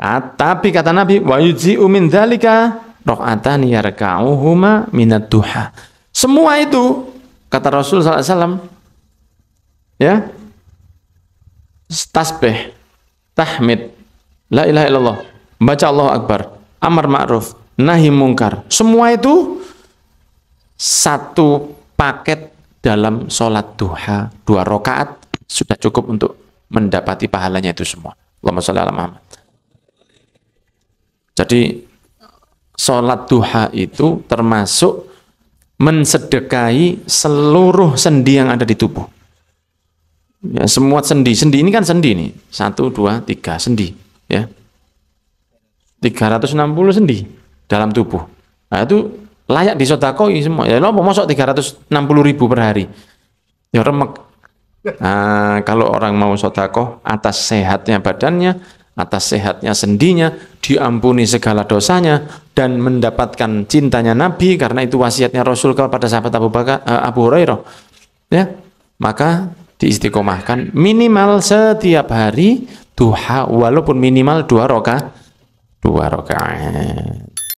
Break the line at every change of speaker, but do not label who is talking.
Ah, tapi kata Nabi, wa yuji'u min dzalika rakaatan yarka'uhuma minat duha. Semua itu kata Rasul SAW ya tasbih, tahmid, la ilaha illallah, baca Allah Akbar, amar ma'ruf, nahi mungkar. Semua itu satu paket dalam sholat duha dua rakaat sudah cukup untuk mendapati pahalanya itu semua. Allahumma sholli ala Muhammad. Jadi sholat duha itu termasuk mensedekahi seluruh sendi yang ada di tubuh. Ya, semua sendi. Sendi ini kan sendi nih. Satu, dua, tiga sendi. Ya. puluh sendi dalam tubuh. Nah, itu layak disodakoi semua. Ya, lo mau masuk puluh ribu per hari. Ya remek. Nah, kalau orang mau sodakoh atas sehatnya badannya, atas sehatnya sendinya, diampuni segala dosanya, dan mendapatkan cintanya Nabi, karena itu wasiatnya Rasul kepada sahabat Abu, Bakar, eh, Abu Hurairah. Ya, maka diistiqomahkan minimal setiap hari duha, walaupun minimal dua roka, dua roka